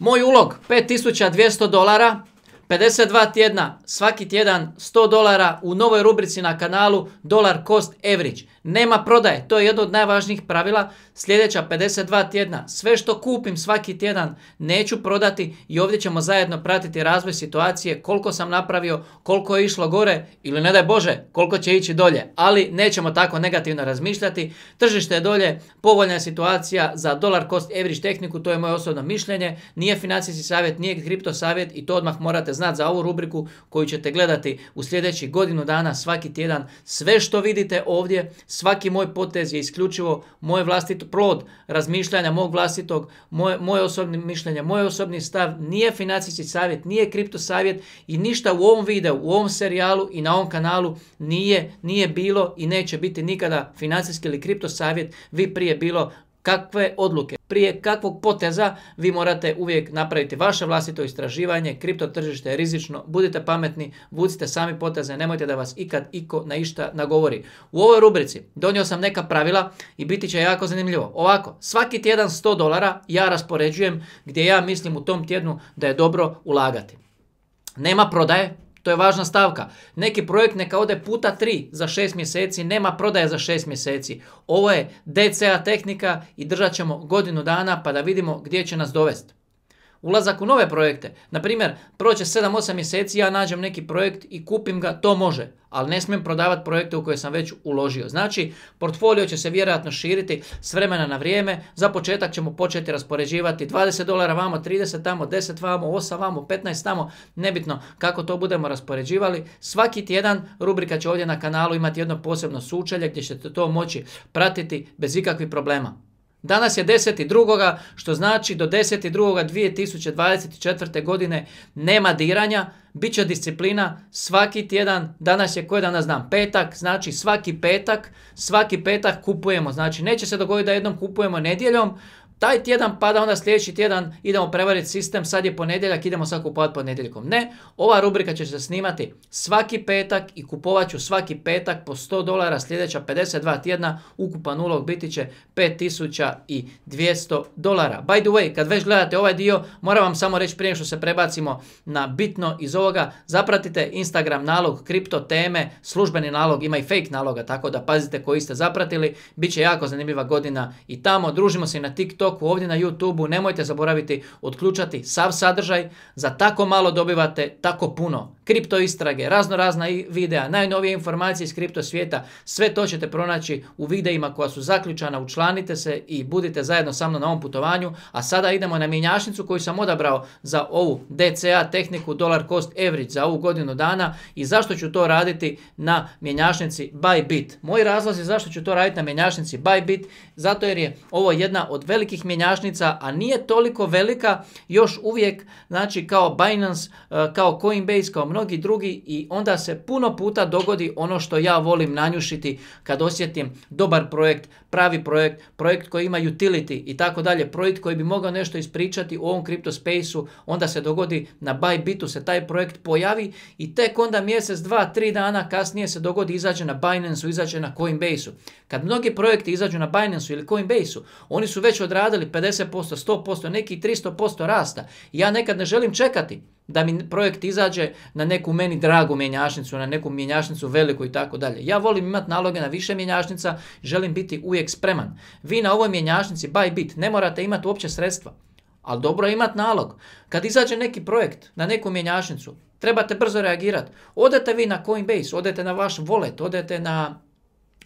Moj ulog 5200 dolara, 52 tjedna, svaki tjedan 100 dolara u novoj rubrici na kanalu Dolar Cost Average. Nema prodaje, to je jedno od najvažnijih pravila. Sljedeća 52 tjedna, sve što kupim svaki tjedan neću prodati i ovdje ćemo zajedno pratiti razvoj situacije, koliko sam napravio, koliko je išlo gore ili ne daj Bože, koliko će ići dolje. Ali nećemo tako negativno razmišljati. Tržište je dolje, povoljna je situacija za dolar cost average tehniku, to je moje osobno mišljenje. Nije financijski savjet, nije kripto savjet i to odmah morate znati za ovu rubriku koju ćete gledati u sljedeći godinu dana svaki tjedan. Sve što vidite ovdje Svaki moj potez je isključivo moj vlastit plod razmišljanja mog vlastitog, moje, moje osobne mišljenja, moj osobni stav, nije financijski savjet, nije kripto savjet i ništa u ovom videu, u ovom serijalu i na ovom kanalu nije, nije bilo i neće biti nikada financijski ili kripto savjet, vi prije bilo kakve odluke prije kakvog poteza vi morate uvijek napraviti vaše vlastito istraživanje, kripto tržište je rizično, budite pametni, vucite sami poteze, nemojte da vas ikad iko na išta nagovori. U ovoj rubrici donio sam neka pravila i biti će jako zanimljivo. Ovako, svaki tjedan 100 dolara ja raspoređujem gdje ja mislim u tom tjednu da je dobro ulagati. Nema prodaje, to je važna stavka. Neki projekt neka ode puta tri za šest mjeseci, nema prodaje za 6 mjeseci. Ovo je DCA tehnika i držat ćemo godinu dana pa da vidimo gdje će nas dovesti ulazak u nove projekte. Naprimjer, proće 7-8 mjeseci, ja nađem neki projekt i kupim ga, to može, ali ne smijem prodavati projekte u koje sam već uložio. Znači, portfolio će se vjerojatno širiti s vremena na vrijeme, za početak ćemo početi raspoređivati 20 dolara vamo, 30 tamo, 10 vamo, 8 vamo, 15 tamo, nebitno kako to budemo raspoređivali. Svaki tjedan rubrika će ovdje na kanalu imati jedno posebno sučelje gdje ćete to moći pratiti bez ikakvih problema. Danas je 10.2. što znači do 10.2.2024. godine nema diranja, bit će disciplina svaki tjedan, danas je koji danas dan, petak, znači svaki petak, svaki petak kupujemo, znači neće se dogoditi da jednom kupujemo nedjeljom, taj tjedan pada, onda sljedeći tjedan idemo prevariti sistem, sad je ponedjeljak, idemo sad kupovati ponedjeljkom. Ne, ova rubrika će se snimati svaki petak i kupovat ću svaki petak po 100 dolara sljedeća 52 tjedna, ukupan ulog biti će 5200 dolara. By the way, kad već gledate ovaj dio, moram vam samo reći prije što se prebacimo na bitno iz ovoga, zapratite Instagram nalog kripto teme, službeni nalog, ima i fake naloga, tako da pazite koji ste zapratili, bit će jako zanimljiva godina i tamo, družimo se i na TikTok, TikToku, ovdje na YouTubeu, nemojte zaboraviti odključati sav sadržaj, za tako malo dobivate tako puno. Kripto istrage, razno razna videa, najnovije informacije iz kripto svijeta, sve to ćete pronaći u videima koja su zaključana, učlanite se i budite zajedno sa mnom na ovom putovanju, a sada idemo na mjenjačnicu koju sam odabrao za ovu DCA tehniku dollar cost average za ovu godinu dana i zašto ću to raditi na mjenjačnici Bybit. Moji je zašto ću to raditi na mjenjačnici Bybit, zato jer je ovo jedna od velikih mjenjačnica, a nije toliko velika još uvijek znači kao Binance, e, kao Coinbase, kao mnogi drugi i onda se puno puta dogodi ono što ja volim nanjušiti kad osjetim dobar projekt, pravi projekt, projekt koji ima utility i tako dalje, projekt koji bi mogao nešto ispričati u ovom kripto spaceu, onda se dogodi na Bybitu se taj projekt pojavi i tek onda mjesec, dva, tri dana kasnije se dogodi izađe na Binance-u, izađe na Coinbase-u. Kad mnogi projekti izađu na Binance-u ili Coinbase-u, oni su već odradili radili 50%, 100%, neki 300% rasta. Ja nekad ne želim čekati da mi projekt izađe na neku meni dragu mjenjašnicu, na neku mjenjašnicu veliku i tako dalje. Ja volim imati naloge na više mjenjašnica, želim biti uvijek spreman. Vi na ovoj mjenjačnici by bit ne morate imati uopće sredstva, ali dobro je imati nalog. Kad izađe neki projekt na neku mjenjašnicu, trebate brzo reagirati. Odete vi na Coinbase, odete na vaš wallet, odete na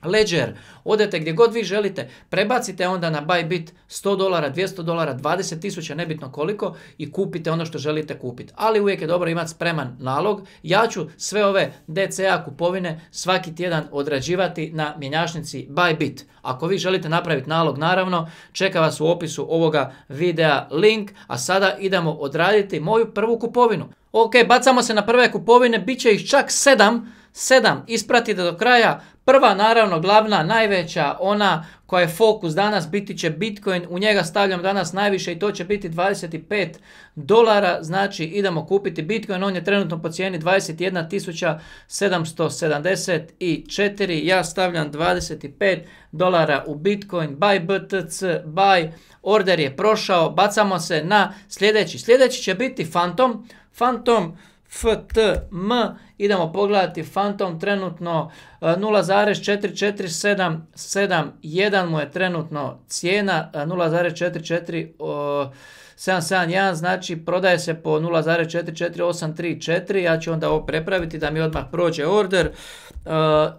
Ledger, odete gdje god vi želite, prebacite onda na Bybit 100 dolara, 200 dolara, 20 tisuća, nebitno koliko i kupite ono što želite kupiti. Ali uvijek je dobro imati spreman nalog. Ja ću sve ove DCA kupovine svaki tjedan odrađivati na mjenjašnici Bybit. Ako vi želite napraviti nalog, naravno, čeka vas u opisu ovoga videa link, a sada idemo odraditi moju prvu kupovinu. Ok, bacamo se na prve kupovine, bit će ih čak sedam, sedam, ispratite do kraja, Prva, naravno, glavna, najveća, ona koja je fokus danas, biti će Bitcoin. U njega stavljam danas najviše i to će biti 25 dolara. Znači, idemo kupiti Bitcoin. On je trenutno po cijeni 21.774. Ja stavljam 25 dolara u Bitcoin. Buy BTC, buy. Order je prošao. Bacamo se na sljedeći. Sljedeći će biti Phantom. Phantom FTM. Idemo pogledati Phantom trenutno 0,44771 e, mu je trenutno cijena 0.44771, e, znači prodaje se po 0.44834, ja ću onda ovo prepraviti da mi odmah prođe order. E,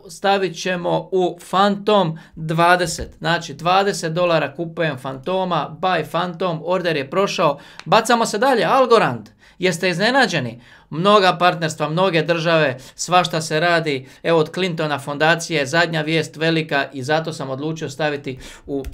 stavit ćemo u Phantom 20, znači 20 dolara kupujem Fantoma, buy Phantom, order je prošao. Bacamo se dalje, Algorand. Jeste iznenađeni? Mnoga partnerstva, mnoge države, svašta se radi. Evo od Clintona fondacije, zadnja vijest velika i zato sam odlučio staviti u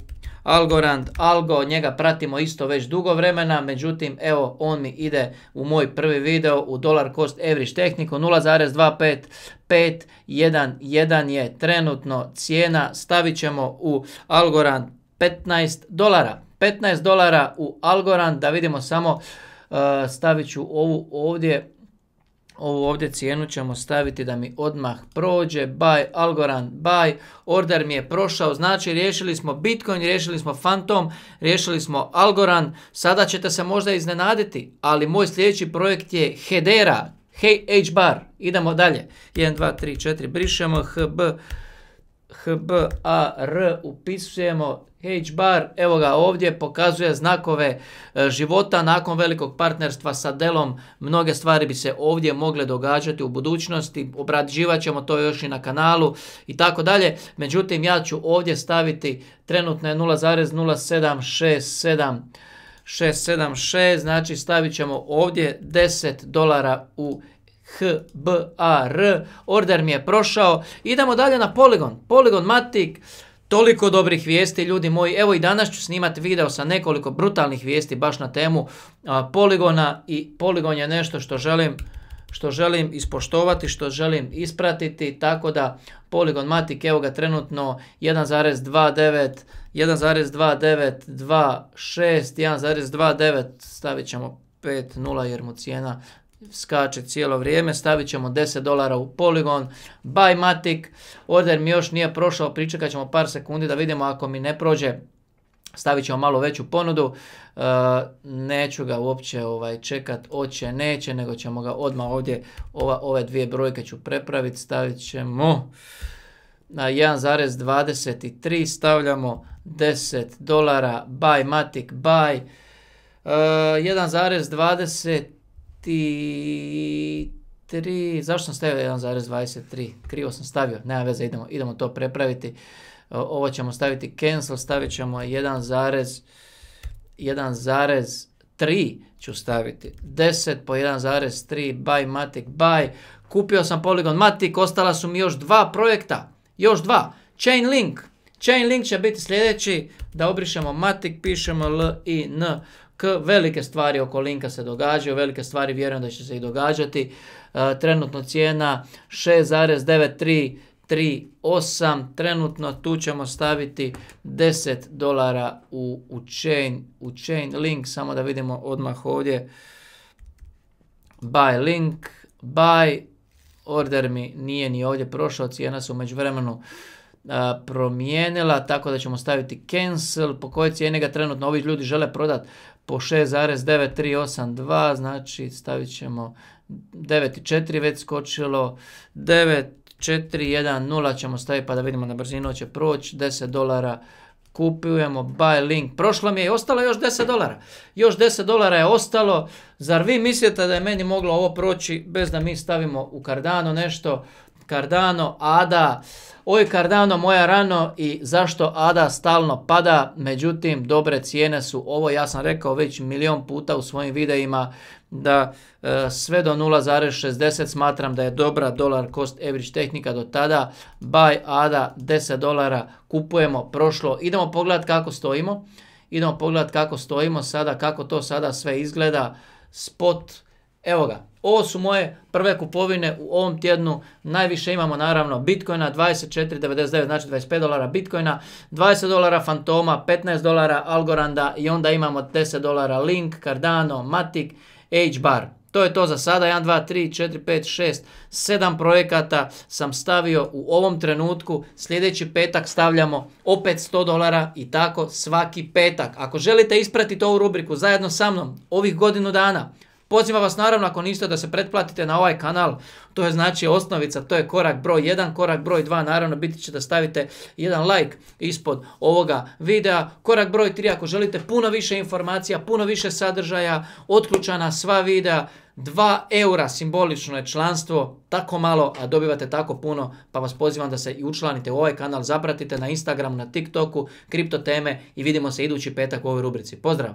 Algorand, Algo, njega pratimo isto već dugo vremena, međutim, evo, on mi ide u moj prvi video u Dollar Cost Average tehniku 0.25511 je trenutno cijena, stavit ćemo u Algorand 15 dolara. 15 dolara u Algorand, da vidimo samo Eh, stavit ću ovu ovdje, ovu ovdje cijenu ćemo staviti da mi odmah prođe, buy, Algorand, buy, order mi je prošao, znači riješili smo Bitcoin, riješili smo Fantom, riješili smo Algorand, sada ćete se možda iznenaditi, ali moj sljedeći projekt je Hedera, Hey Hbar. idemo dalje, 1, 2, 3, 4, brišemo, HB, HBAR, upisujemo, H bar, evo ga ovdje, pokazuje znakove e, života nakon velikog partnerstva sa Delom. Mnoge stvari bi se ovdje mogle događati u budućnosti, obrađivat ćemo to još i na kanalu i tako dalje. Međutim, ja ću ovdje staviti trenutno je znači stavit ćemo ovdje 10 dolara u HBAR, order mi je prošao. Idemo dalje na Polygon, Polygon Matic, Toliko dobrih vijesti, ljudi moji. Evo i danas ću snimati video sa nekoliko brutalnih vijesti baš na temu poligona i poligon je nešto što želim što želim ispoštovati, što želim ispratiti, tako da poligon matik, evo ga trenutno 1.29, 1.2926, 1.29, stavit ćemo 5.0 jer mu cijena skače cijelo vrijeme, stavit ćemo 10 dolara u poligon, buy Matic, order mi još nije prošao, pričekat ćemo par sekundi da vidimo ako mi ne prođe, stavit ćemo malo veću ponudu, e, neću ga uopće ovaj, čekat, oće neće, nego ćemo ga odmah ovdje, ova, ove dvije brojke ću prepraviti, stavit ćemo na 1.23, stavljamo 10 dolara, buy Matic, buy, e, 1.20 23, zašto sam stavio 1,23? Krivo sam stavio, nema veze, idemo, idemo to prepraviti. Ovo ćemo staviti cancel, stavit ćemo 1,3 ću staviti. 10 po 1,3 buy Matic buy, Kupio sam poligon Matic, ostala su mi još dva projekta. Još dva. Chainlink. Chainlink će biti sljedeći. Da obrišemo Matic, pišemo L i N velike stvari oko Linka se događaju, velike stvari vjerujem da će se i događati. E, trenutno cijena 6.9338, trenutno tu ćemo staviti 10 dolara u, u, chain, u link, samo da vidimo odmah ovdje. Buy link, buy, order mi nije ni ovdje prošao, cijena se u vremenu e, promijenila, tako da ćemo staviti cancel, po kojoj cijeni ga trenutno ovi ljudi žele prodati po 6,9382, znači stavit ćemo 9,4 već skočilo, 9,410 ćemo staviti pa da vidimo na brzinu će proći, 10 dolara kupujemo buy link. Prošlo mi je ostalo još 10 dolara. Još 10 dolara je ostalo. Zar vi mislite da je meni moglo ovo proći bez da mi stavimo u kardano nešto? Cardano, Ada, oj Cardano moja rano i zašto Ada stalno pada, međutim dobre cijene su ovo, ja sam rekao već milion puta u svojim videima da e, sve do 0.60 smatram da je dobra dolar cost average tehnika do tada, buy ADA 10 dolara, kupujemo prošlo, idemo pogledat kako stojimo, idemo pogledat kako stojimo sada, kako to sada sve izgleda, spot Evo ga, ovo su moje prve kupovine u ovom tjednu. Najviše imamo naravno Bitcoina 24.99, znači 25 dolara Bitcoina, 20 dolara Fantoma, 15 dolara Algoranda i onda imamo 10 dolara Link, Cardano, Matic, HBAR. To je to za sada, 1, 2, 3, 4, 5, 6, 7 projekata sam stavio u ovom trenutku. Sljedeći petak stavljamo opet 100 dolara i tako svaki petak. Ako želite ispratiti ovu rubriku zajedno sa mnom ovih godinu dana, Pozivam vas naravno ako niste da se pretplatite na ovaj kanal, to je znači osnovica, to je korak broj 1, korak broj 2, naravno biti će da stavite jedan like ispod ovoga videa. Korak broj 3 ako želite puno više informacija, puno više sadržaja, otključana sva videa, 2 eura simbolično je članstvo, tako malo, a dobivate tako puno, pa vas pozivam da se i učlanite u ovaj kanal, zapratite na Instagramu, na TikToku, kriptoteme i vidimo se idući petak u ovoj rubrici. Pozdrav!